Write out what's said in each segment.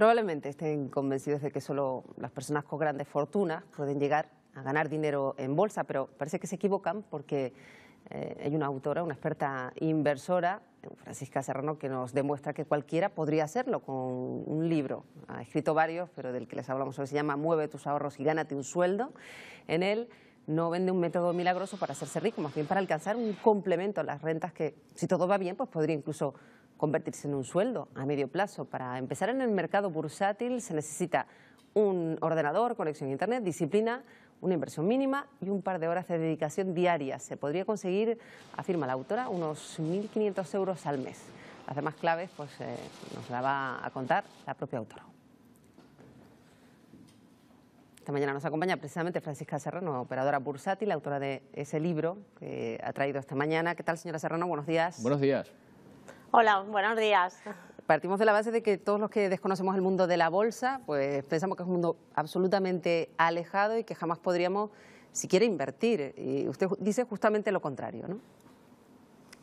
Probablemente estén convencidos de que solo las personas con grandes fortunas pueden llegar a ganar dinero en bolsa, pero parece que se equivocan porque eh, hay una autora, una experta inversora, Francisca Serrano, que nos demuestra que cualquiera podría hacerlo con un libro. Ha escrito varios, pero del que les hablamos hoy se llama Mueve tus ahorros y gánate un sueldo. En él no vende un método milagroso para hacerse rico, más bien para alcanzar un complemento a las rentas que, si todo va bien, pues podría incluso convertirse en un sueldo a medio plazo. Para empezar en el mercado bursátil se necesita un ordenador, conexión a Internet, disciplina, una inversión mínima y un par de horas de dedicación diaria. Se podría conseguir, afirma la autora, unos 1.500 euros al mes. Las demás claves pues, eh, nos la va a contar la propia autora. Esta mañana nos acompaña precisamente Francisca Serrano, operadora bursátil, autora de ese libro que ha traído esta mañana. ¿Qué tal, señora Serrano? Buenos días. Buenos días. Hola, buenos días. Partimos de la base de que todos los que desconocemos el mundo de la bolsa, pues pensamos que es un mundo absolutamente alejado y que jamás podríamos siquiera invertir. Y usted dice justamente lo contrario, ¿no?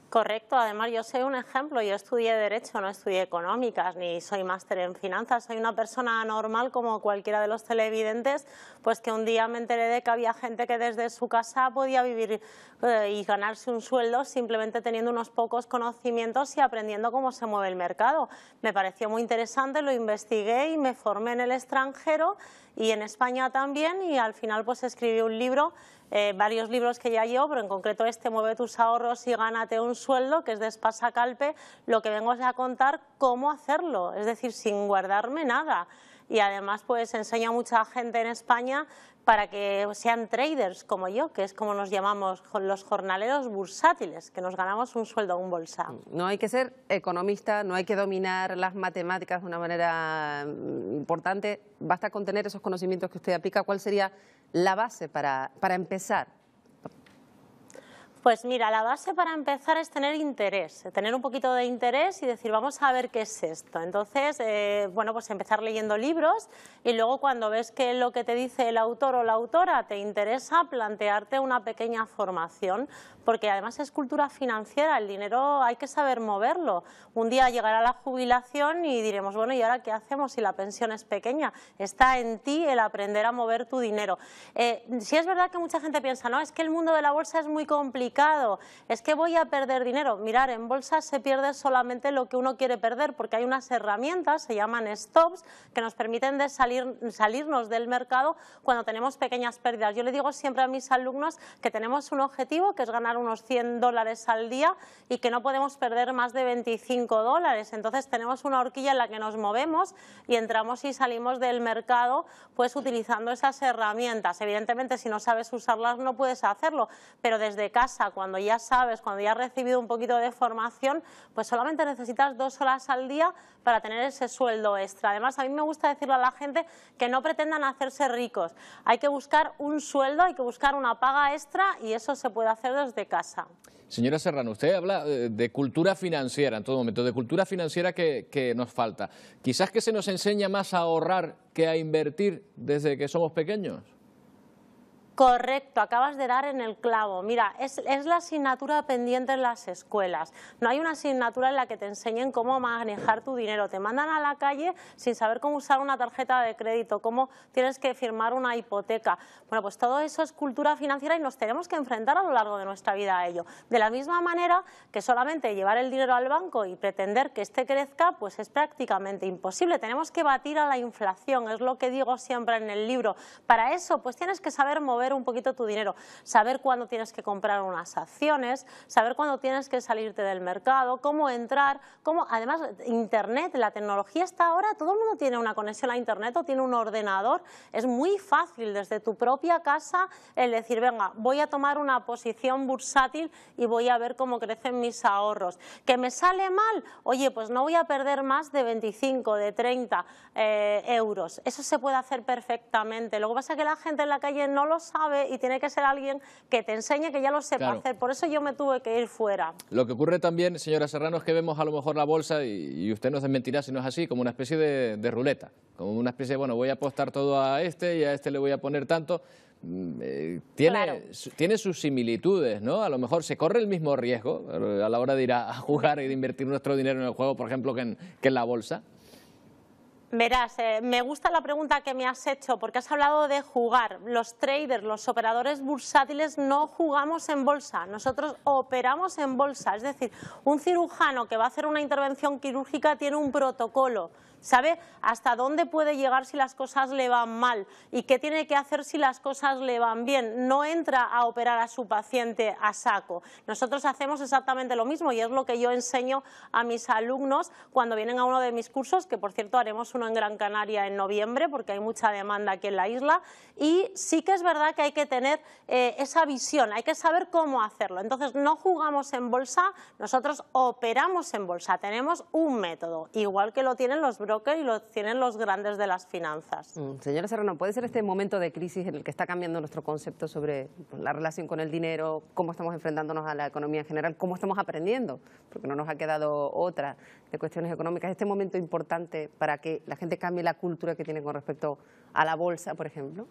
Correcto, además yo soy un ejemplo, yo estudié Derecho, no estudié Económicas, ni soy máster en Finanzas, soy una persona normal como cualquiera de los televidentes, pues que un día me enteré de que había gente que desde su casa podía vivir eh, y ganarse un sueldo simplemente teniendo unos pocos conocimientos y aprendiendo cómo se mueve el mercado. Me pareció muy interesante, lo investigué y me formé en el extranjero y en España también y al final pues escribí un libro eh, varios libros que ya llevo, pero en concreto este Mueve tus ahorros y gánate un sueldo, que es de Espasa lo que vengo es a contar cómo hacerlo, es decir, sin guardarme nada. Y además pues enseño a mucha gente en España para que sean traders como yo, que es como nos llamamos los jornaleros bursátiles, que nos ganamos un sueldo, un bolsa. No hay que ser economista, no hay que dominar las matemáticas de una manera mm, importante, basta con tener esos conocimientos que usted aplica. ¿Cuál sería la base para, para empezar pues mira, la base para empezar es tener interés, tener un poquito de interés y decir, vamos a ver qué es esto. Entonces, eh, bueno, pues empezar leyendo libros y luego cuando ves que lo que te dice el autor o la autora te interesa, plantearte una pequeña formación, porque además es cultura financiera, el dinero hay que saber moverlo. Un día llegará la jubilación y diremos, bueno, ¿y ahora qué hacemos si la pensión es pequeña? Está en ti el aprender a mover tu dinero. Eh, si es verdad que mucha gente piensa, no, es que el mundo de la bolsa es muy complicado, es que voy a perder dinero. Mirar, en bolsa se pierde solamente lo que uno quiere perder porque hay unas herramientas, se llaman stops, que nos permiten salir, salirnos del mercado cuando tenemos pequeñas pérdidas. Yo le digo siempre a mis alumnos que tenemos un objetivo que es ganar unos 100 dólares al día y que no podemos perder más de 25 dólares. Entonces tenemos una horquilla en la que nos movemos y entramos y salimos del mercado pues utilizando esas herramientas. Evidentemente si no sabes usarlas no puedes hacerlo, pero desde casa cuando ya sabes, cuando ya has recibido un poquito de formación, pues solamente necesitas dos horas al día para tener ese sueldo extra. Además, a mí me gusta decirlo a la gente que no pretendan hacerse ricos. Hay que buscar un sueldo, hay que buscar una paga extra y eso se puede hacer desde casa. Señora Serrano, usted habla eh, de cultura financiera en todo momento, de cultura financiera que, nos falta. Quizás que se nos enseña más a ahorrar que a invertir desde que somos pequeños. Correcto, acabas de dar en el clavo. Mira, es, la asignatura pendiente en las escuelas. No hay una asignatura en la que te enseñen cómo manejar tu dinero. Te mandan a la calle sin saber cómo usar una tarjeta de crédito, cómo tienes que firmar una hipoteca. Bueno, pues todo eso es cultura financiera y nos tenemos que enfrentar a lo largo de nuestra vida a ello. De la misma manera que solamente llevar el dinero al banco y pretender que éste crezca, pues es prácticamente imposible. Tenemos que batir a la inflación, es lo que digo siempre en el libro. Para eso, pues tienes que saber mover un poquito tu dinero, saber cuándo tienes que comprar unas acciones, saber cuándo tienes que salirte del mercado, cómo entrar, cómo, además, Internet, la tecnología está ahora, todo el mundo tiene una conexión a Internet o tiene un ordenador, es muy fácil desde tu propia casa el decir, venga, voy a tomar una posición bursátil y voy a ver cómo crecen mis ahorros. ¿Que me sale mal? Oye, pues no voy a perder más de 25, de 30 eh, euros. Eso se puede hacer perfectamente. Lo que pasa es que la gente en la calle no lo sabe y tiene que ser alguien que te enseñe que ya lo sepa hacer. Por eso yo me tuve que ir fuera. Lo que ocurre también, señora Serrano, es que vemos a lo mejor la bolsa y, usted nos desmentirá si no es así, como una especie de, ruleta. Como una especie de, bueno, voy a apostar todo a este y a este le voy a poner tanto. Mm, eh, tiene, tiene sus similitudes, ¿no? A lo mejor se corre el mismo riesgo eh, a la hora de ir a, jugar y de invertir nuestro dinero en el juego, por ejemplo, que en, que en la bolsa. Verás, eh, me gusta la pregunta que me has hecho porque has hablado de jugar. Los traders, los operadores bursátiles no jugamos en bolsa, nosotros operamos en bolsa. Es decir, un cirujano que va a hacer una intervención quirúrgica tiene un protocolo sabe hasta dónde puede llegar si las cosas le van mal y qué tiene que hacer si las cosas le van bien. No entra a operar a su paciente a saco. Nosotros hacemos exactamente lo mismo y es lo que yo enseño a mis alumnos cuando vienen a uno de mis cursos, que por cierto haremos uno en Gran Canaria en noviembre porque hay mucha demanda aquí en la isla y sí que es verdad que hay que tener eh, esa visión, hay que saber cómo hacerlo. Entonces no jugamos en bolsa, nosotros operamos en bolsa, tenemos un método, igual que lo tienen los y lo tienen los grandes de las finanzas. Mm, señora Serrano, ¿puede ser este momento de crisis en el que está cambiando nuestro concepto sobre pues, la relación con el dinero, cómo estamos enfrentándonos a la economía en general, cómo estamos aprendiendo? Porque no nos ha quedado otra de cuestiones económicas. ¿Este momento importante para que la gente cambie la cultura que tiene con respecto a la bolsa, por ejemplo?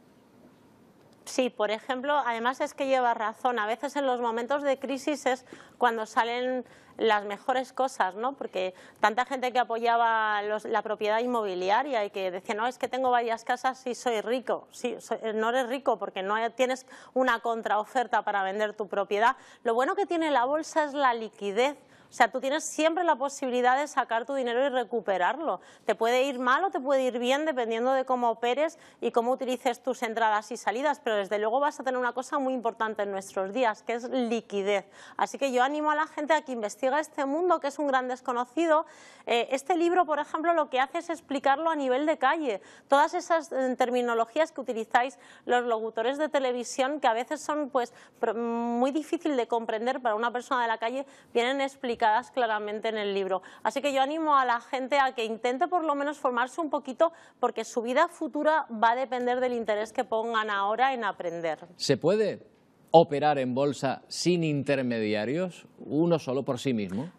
Sí, por ejemplo, además es que lleva razón. A veces en los momentos de crisis es cuando salen las mejores cosas, ¿no? Porque tanta gente que apoyaba la propiedad inmobiliaria y que decía, no, es que tengo varias casas y soy rico. Eh, no eres rico porque no tienes una contraoferta para vender tu propiedad. Lo bueno que tiene la bolsa es la liquidez o sea, tú tienes siempre la posibilidad de sacar tu dinero y recuperarlo. Te puede ir mal o te puede ir bien dependiendo de cómo operes y cómo utilices tus entradas y salidas, pero desde luego vas a tener una cosa muy importante en nuestros días, que es liquidez. Así que yo animo a la gente a que investigue este mundo, que es un gran desconocido. Eh, este libro, por ejemplo, lo que hace es explicarlo a nivel de calle. Todas esas eh, terminologías que utilizáis los locutores de televisión, que a veces son pues, muy difícil de comprender para una persona de la calle, vienen explicando claramente en el libro. Así que yo animo a la gente a que intente por lo menos formarse un poquito porque su vida futura va a depender del interés que pongan ahora en aprender. ¿Se puede operar en bolsa sin intermediarios, uno solo por sí mismo?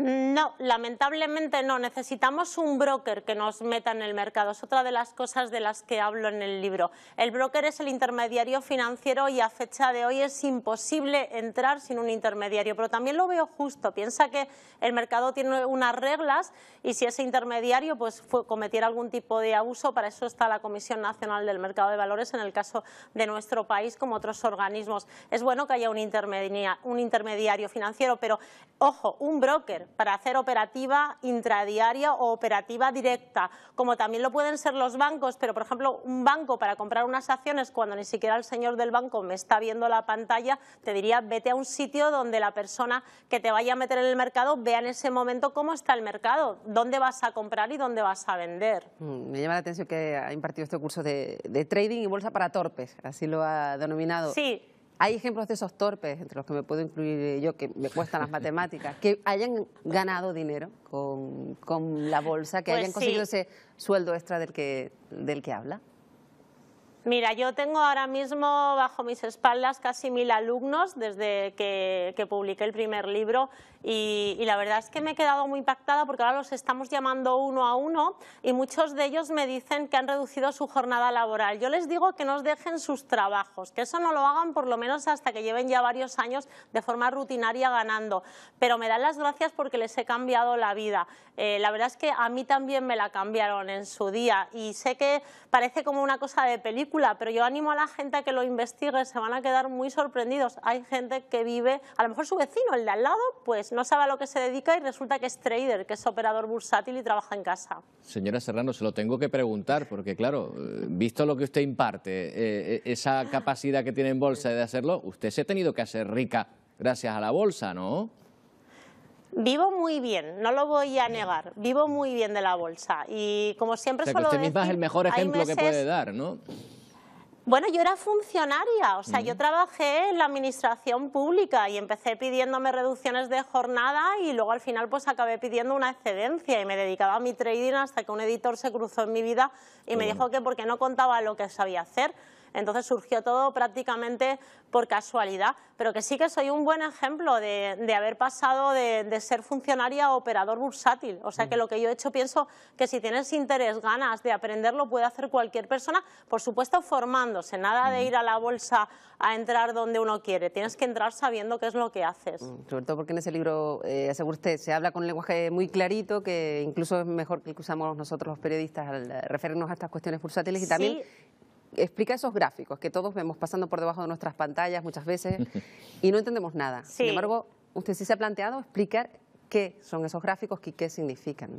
No, lamentablemente no. Necesitamos un broker que nos meta en el mercado. Es otra de las cosas de las que hablo en el libro. El broker es el intermediario financiero y a fecha de hoy es imposible entrar sin un intermediario. Pero también lo veo justo. Piensa que el mercado tiene unas reglas y si ese intermediario pues, cometiera algún tipo de abuso, para eso está la Comisión Nacional del Mercado de Valores en el caso de nuestro país como otros organismos. Es bueno que haya un intermediario financiero, pero ojo, un broker para hacer operativa intradiaria o operativa directa, como también lo pueden ser los bancos, pero por ejemplo un banco para comprar unas acciones cuando ni siquiera el señor del banco me está viendo la pantalla, te diría vete a un sitio donde la persona que te vaya a meter en el mercado vea en ese momento cómo está el mercado, dónde vas a comprar y dónde vas a vender. Mm, me llama la atención que ha impartido este curso de, de trading y bolsa para torpes, así lo ha denominado. Sí, hay ejemplos de esos torpes, entre los que me puedo incluir eh, yo, que me cuestan las matemáticas, que hayan ganado dinero con, la bolsa, que pues hayan conseguido ese sueldo extra del que, del que habla. Mira, yo tengo ahora mismo bajo mis espaldas casi mil alumnos desde que, publiqué el primer libro y, la verdad es que me he quedado muy impactada porque ahora los estamos llamando uno a uno y muchos de ellos me dicen que han reducido su jornada laboral. Yo les digo que nos dejen sus trabajos, que eso no lo hagan por lo menos hasta que lleven ya varios años de forma rutinaria ganando, pero me dan las gracias porque les he cambiado la vida. Eh, la verdad es que a mí también me la cambiaron en su día y sé que parece como una cosa de película pero yo animo a la gente a que lo investigue, se van a quedar muy sorprendidos. Hay gente que vive, a lo mejor su vecino, el de al lado, pues no sabe a lo que se dedica y resulta que es trader, que es operador bursátil y trabaja en casa. Señora Serrano, se lo tengo que preguntar, porque claro, visto lo que usted imparte, eh, eh, esa capacidad que tiene en bolsa de hacerlo, usted se ha tenido que hacer rica gracias a la bolsa, ¿no? Vivo muy bien, no lo voy a negar, vivo muy bien de la bolsa y como siempre usted es el mejor ejemplo que puede dar, ¿no? Bueno, yo era funcionaria, o sea, yo trabajé en la administración pública y empecé pidiéndome reducciones de jornada y luego al final pues acabé pidiendo una excedencia y me dedicaba a mi trading hasta que un editor se cruzó en mi vida y me dijo que porque no contaba lo que sabía hacer. Entonces surgió todo prácticamente por casualidad, pero que sí que soy un buen ejemplo de, haber pasado de, ser funcionaria a operador bursátil. O sea que mm. lo que yo he hecho pienso que si tienes interés, ganas de aprenderlo, puede hacer cualquier persona, por supuesto formándose, nada de mm. ir a la bolsa a entrar donde uno quiere, tienes que entrar sabiendo qué es lo que haces. Mm, sobre todo porque en ese libro, eh, usted, se habla con un lenguaje muy clarito, que incluso es mejor que el usamos nosotros los periodistas al referirnos a estas cuestiones bursátiles y también explica esos gráficos que todos vemos pasando por debajo de nuestras pantallas muchas veces y no entendemos nada. Sin embargo, usted sí se ha planteado explicar qué son esos gráficos y qué significan.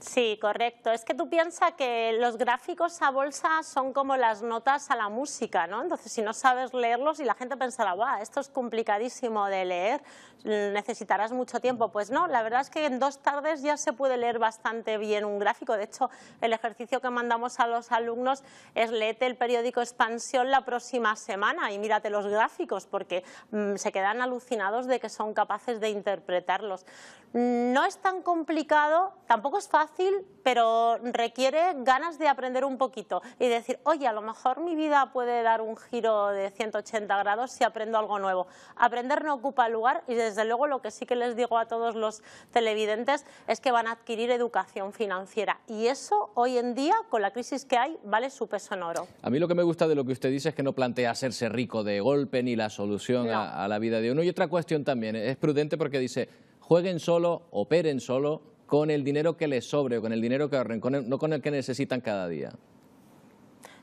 Sí, correcto. Es que tú piensas que los gráficos a bolsa son como las notas a la música, ¿no? Entonces, si no sabes leerlos y la gente pensará, va, esto es complicadísimo de leer, necesitarás mucho tiempo. Pues no, la verdad es que en dos tardes ya se puede leer bastante bien un gráfico. De hecho, el ejercicio que mandamos a los alumnos es léete el periódico Expansión la próxima semana y mírate los gráficos porque mm, se quedan alucinados de que son capaces de interpretarlos. No es tan complicado, tampoco es fácil fácil, pero requiere ganas de aprender un poquito y decir, oye, a lo mejor mi vida puede dar un giro de 180 grados si aprendo algo nuevo. Aprender no ocupa lugar y desde luego lo que sí que les digo a todos los televidentes es que van a adquirir educación financiera y eso hoy en día, con la crisis que hay, vale su peso en oro. A mí lo que me gusta de lo que usted dice es que no plantea hacerse rico de golpe ni la solución a la vida de uno. Y otra cuestión también, es prudente porque dice, jueguen solo, operen solo, con el dinero que les sobre o con el dinero que ahorren, no con el que necesitan cada día.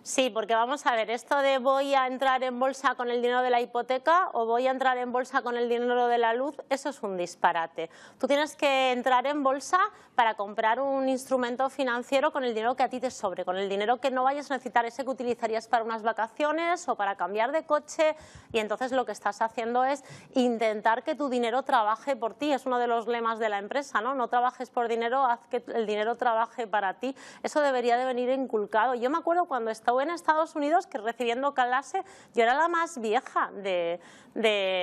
Sí, porque vamos a ver, esto de voy a entrar en bolsa con el dinero de la hipoteca o voy a entrar en bolsa con el dinero de la luz, eso es un disparate. Tú tienes que entrar en bolsa para comprar un instrumento financiero con el dinero que a ti te sobre, con el dinero que no vayas a necesitar, ese que utilizarías para unas vacaciones o para cambiar de coche y entonces lo que estás haciendo es intentar que tu dinero trabaje por ti, es uno de los lemas de la empresa, ¿no? No trabajes por dinero, haz que el dinero trabaje para ti. Eso debería de venir inculcado. Yo me acuerdo cuando estaba en Estados Unidos que recibiendo clase, yo era la más vieja de,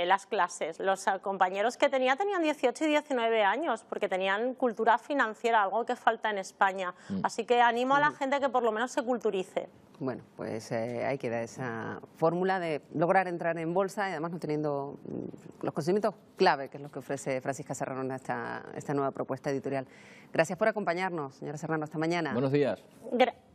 las clases. Los compañeros que tenía tenían 18 y 19 años porque tenían cultura financiera, algo que falta en España. Mm. Así que animo a la mm. gente que por lo menos se culturice. Bueno, pues hay eh, que dar esa fórmula de lograr entrar en bolsa y además no teniendo mm, los conocimientos clave, que es lo que ofrece Francisca Serrano esta, esta nueva propuesta editorial. Gracias por acompañarnos, señora Serrano, hasta mañana. Buenos días.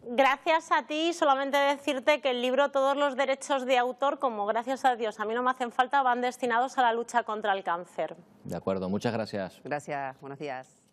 Gracias a ti, solamente decirte que el libro Todos los derechos de autor, como gracias a Dios a mí no me hacen falta, van destinados a la lucha contra el cáncer. De acuerdo, muchas gracias. Gracias, buenos días.